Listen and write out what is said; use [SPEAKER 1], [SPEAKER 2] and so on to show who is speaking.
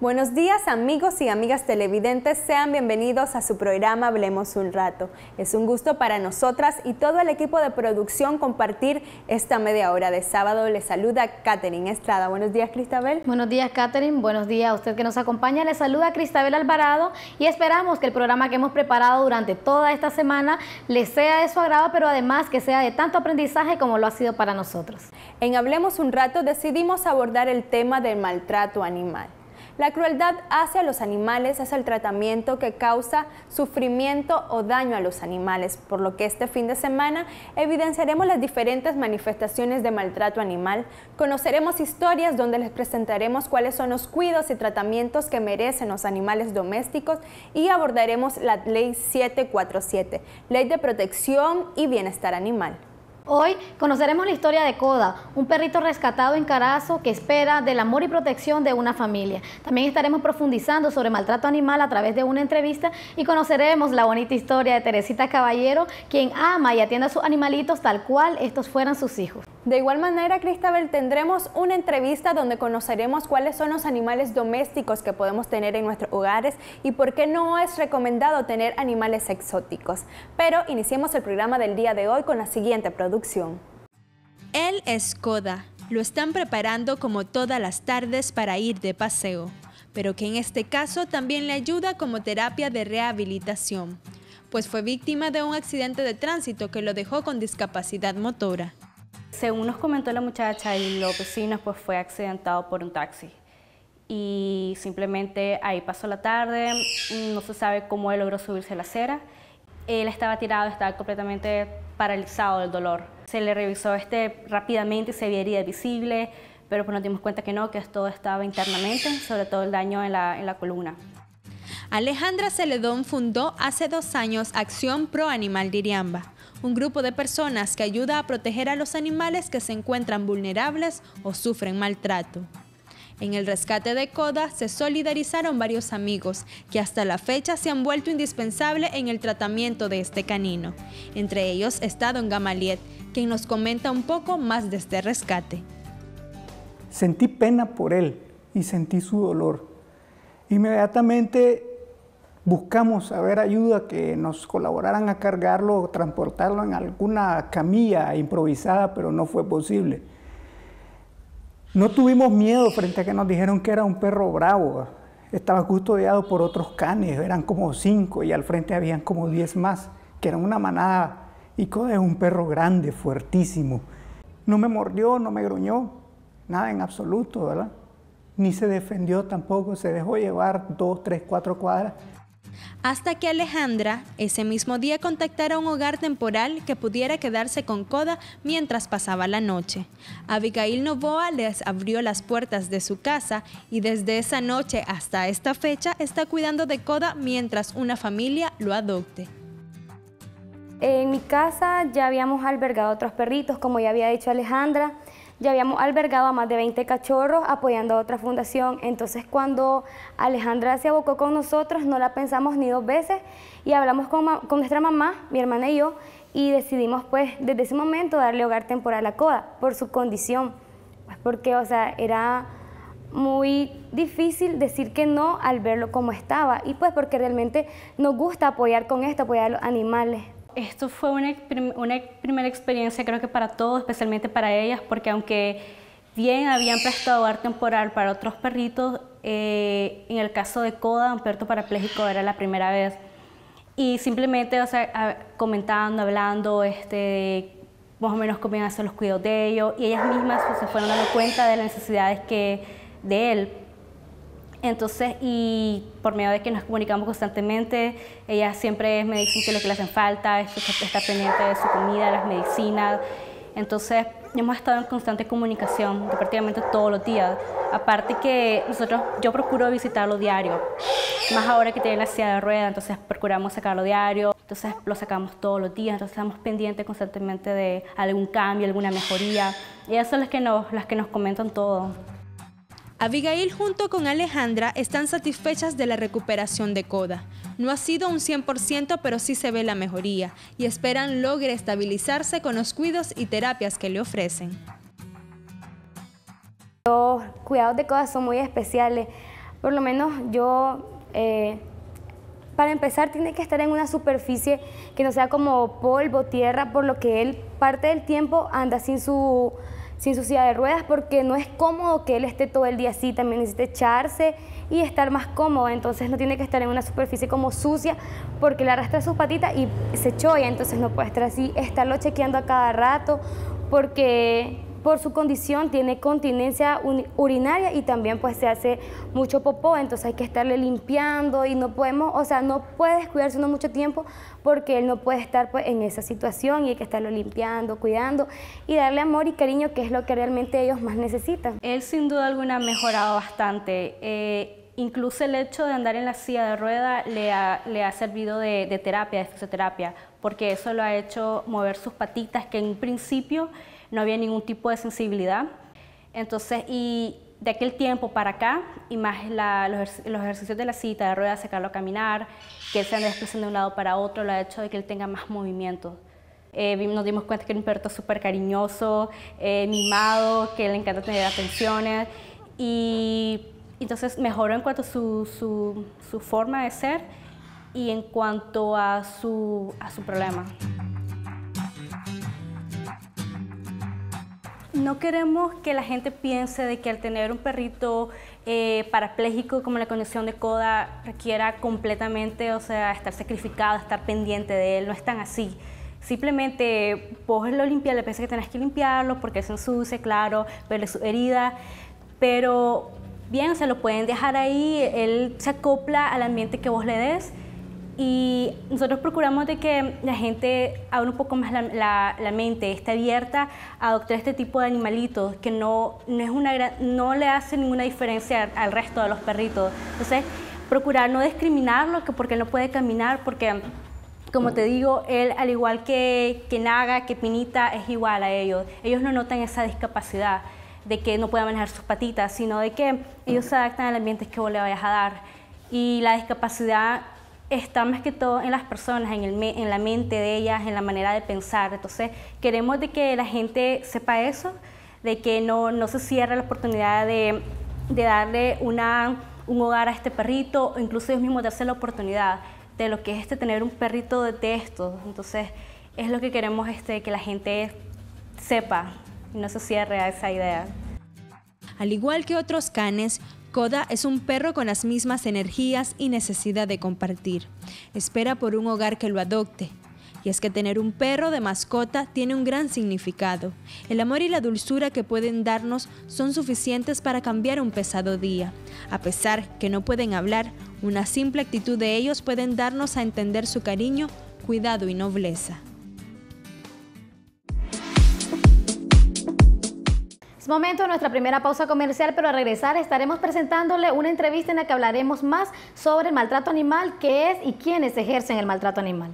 [SPEAKER 1] Buenos días amigos y amigas televidentes, sean bienvenidos a su programa Hablemos un rato. Es un gusto para nosotras y todo el equipo de producción compartir esta media hora de
[SPEAKER 2] sábado. Les saluda Catherine Estrada. Buenos días Cristabel. Buenos días Catherine, buenos días a usted que nos acompaña. Les saluda Cristabel Alvarado y esperamos que el programa que hemos preparado durante toda esta semana les sea de su agrado, pero además que sea de tanto aprendizaje como lo ha sido para nosotros.
[SPEAKER 1] En Hablemos un rato decidimos abordar el tema del maltrato animal. La crueldad hacia los animales es el tratamiento que causa sufrimiento o daño a los animales, por lo que este fin de semana evidenciaremos las diferentes manifestaciones de maltrato animal, conoceremos historias donde les presentaremos cuáles son los cuidados y tratamientos que merecen los animales domésticos y abordaremos la Ley 747,
[SPEAKER 2] Ley de Protección y Bienestar Animal. Hoy conoceremos la historia de Coda, un perrito rescatado en Carazo que espera del amor y protección de una familia. También estaremos profundizando sobre maltrato animal a través de una entrevista y conoceremos la bonita historia de Teresita Caballero, quien ama y atiende a sus animalitos tal cual estos fueran sus hijos. De igual
[SPEAKER 1] manera, Cristabel, tendremos una entrevista donde conoceremos cuáles son los animales domésticos que podemos tener en nuestros hogares y por qué no es recomendado tener animales exóticos. Pero iniciemos el programa del día de hoy con la siguiente producción. El es Lo están preparando como todas las tardes para ir de paseo, pero que en este caso también le ayuda como terapia de rehabilitación, pues fue víctima de un accidente de tránsito que lo dejó con discapacidad motora. Según nos comentó la
[SPEAKER 3] muchacha, el vecinos, pues, fue accidentado por un taxi. Y simplemente ahí pasó la tarde, no se sabe cómo él logró subirse a la acera. Él estaba tirado, estaba completamente paralizado del dolor. Se le revisó este rápidamente, se veía herida visible, pero pues nos dimos cuenta que no, que todo estaba internamente, sobre todo el daño en la, en la columna. Alejandra Celedón fundó hace dos años Acción
[SPEAKER 1] Pro Animal Diriamba, un grupo de personas que ayuda a proteger a los animales que se encuentran vulnerables o sufren maltrato. En el rescate de Coda se solidarizaron varios amigos que hasta la fecha se han vuelto indispensable en el tratamiento de este canino. Entre ellos está Don Gamaliet, quien nos comenta un poco más de este
[SPEAKER 3] rescate. Sentí pena por él y sentí su dolor. Inmediatamente buscamos saber ayuda que nos colaboraran a cargarlo o transportarlo en alguna camilla improvisada, pero no fue posible. No tuvimos miedo frente a que nos dijeron que era un perro bravo. Estaba custodiado por otros canes, eran como cinco y al frente habían como diez más, que eran una manada. Y Coda es un perro grande, fuertísimo. No me mordió, no me gruñó, nada en absoluto, ¿verdad? Ni se defendió tampoco, se dejó llevar dos, tres, cuatro cuadras
[SPEAKER 1] hasta que Alejandra ese mismo día contactara un hogar temporal que pudiera quedarse con Coda mientras pasaba la noche. Abigail Novoa les abrió las puertas de su casa y desde esa noche hasta esta fecha está cuidando de Coda mientras una familia lo adopte.
[SPEAKER 2] En mi casa ya habíamos albergado otros perritos, como ya había dicho Alejandra, ya habíamos albergado a más de 20 cachorros apoyando a otra fundación. Entonces cuando Alejandra se abocó con nosotros, no la pensamos ni dos veces y hablamos con, nuestra mamá, mi hermana y yo, y decidimos pues desde ese momento darle hogar temporal a Coda por su condición. Pues porque, o sea, era muy difícil decir que no al verlo como estaba y pues porque realmente nos gusta apoyar con esto, apoyar a los animales.
[SPEAKER 3] Esto fue una, primera experiencia creo que para todos, especialmente para ellas, porque aunque bien habían prestado hogar temporal para otros perritos, eh, en el caso de Coda, un perro parapléjico era la primera vez. Y simplemente, comentando, hablando, este, más o menos cómo hacer los cuidados de ellos, y ellas mismas se fueron dando cuenta de las necesidades que, de él, entonces, y por medio de que nos comunicamos constantemente, ellas siempre me dicen que lo que le hacen falta es está pendiente de su comida, las medicinas. Entonces, hemos estado en constante comunicación prácticamente todos los días. Aparte que nosotros, yo procuro visitarlo diario, más ahora que tiene la silla de rueda, entonces procuramos sacarlo diario, entonces lo sacamos todos los días, entonces estamos pendientes constantemente de algún cambio, alguna mejoría. ellas son las que las que nos comentan todo. Abigail junto con Alejandra están
[SPEAKER 1] satisfechas de la recuperación de Coda. No ha sido un 100%, pero sí se ve la mejoría y esperan logre estabilizarse con los cuidos y terapias que le ofrecen.
[SPEAKER 2] Los cuidados de Coda son muy especiales. Por lo menos yo, eh, para empezar, tiene que estar en una superficie que no sea como polvo, tierra, por lo que él parte del tiempo anda sin su sin suciedad de ruedas porque no es cómodo que él esté todo el día así, también necesita echarse y estar más cómodo, entonces no tiene que estar en una superficie como sucia porque le arrastra sus patitas y se choya, entonces no puede estar así, estarlo chequeando a cada rato porque por su condición tiene continencia urinaria y también pues se hace mucho popó, entonces hay que estarle limpiando y no podemos, o sea, no puede descuidarse uno mucho tiempo porque él no puede estar pues en esa situación y hay que estarlo limpiando, cuidando y darle amor y cariño que es lo que realmente ellos más necesitan.
[SPEAKER 3] Él sin duda alguna ha mejorado bastante. Eh, incluso el hecho de andar en la silla de rueda le ha, le ha servido de, de terapia, de fisioterapia, porque eso lo ha hecho mover sus patitas, que en principio no había ningún tipo de sensibilidad. Entonces, y de aquel tiempo para acá, y más los, ejercicios de la cita, de ruedas, sacarlo a caminar, que él se ande de un lado para otro, lo ha hecho de que él tenga más movimiento. Eh, nos dimos cuenta que era un perrito súper cariñoso, eh, mimado, que le encanta tener atenciones. Y entonces mejoró en cuanto a su, forma de ser y en cuanto a su problema. no queremos que la gente piense de que al tener un perrito eh, parapléjico como la condición de coda requiera completamente, o sea, estar sacrificado, estar pendiente de él, no es tan así. Simplemente vos lo limpias, le piensas que tenés que limpiarlo porque eso ensucia, claro, verle su herida, pero bien, se lo pueden dejar ahí, él se acopla al ambiente que vos le des y nosotros procuramos de que la gente abra un poco más la, mente, esté abierta a adoptar este tipo de animalitos que no, no, es una no le hace ninguna diferencia al resto de los perritos. Entonces, procurar no discriminarlo que porque él no puede caminar, porque como te digo, él al igual que, que Naga, que Pinita, es igual a ellos. Ellos no notan esa discapacidad de que no pueda manejar sus patitas, sino de que ellos se adaptan al ambiente que vos le vayas a dar. Y la discapacidad está más que todo en las personas, en, la mente de ellas, en la manera de pensar. Entonces, queremos de que la gente sepa eso, de que no, no se cierre la oportunidad de, darle una, un hogar a este perrito, o incluso ellos mismos darse la oportunidad de lo que es este tener un perrito de texto. Entonces, es lo que queremos este, que la gente sepa y no se cierre a
[SPEAKER 1] esa idea. Al igual que otros canes, Koda es un perro con las mismas energías y necesidad de compartir. Espera por un hogar que lo adopte. Y es que tener un perro de mascota tiene un gran significado. El amor y la dulzura que pueden darnos son suficientes para cambiar un pesado día. A pesar que no pueden hablar, una simple actitud de ellos pueden darnos a entender su cariño, cuidado y
[SPEAKER 2] nobleza. Es momento de nuestra primera pausa comercial, pero al regresar estaremos presentándole una entrevista en la que hablaremos más sobre el maltrato animal, qué es y quiénes ejercen el maltrato animal.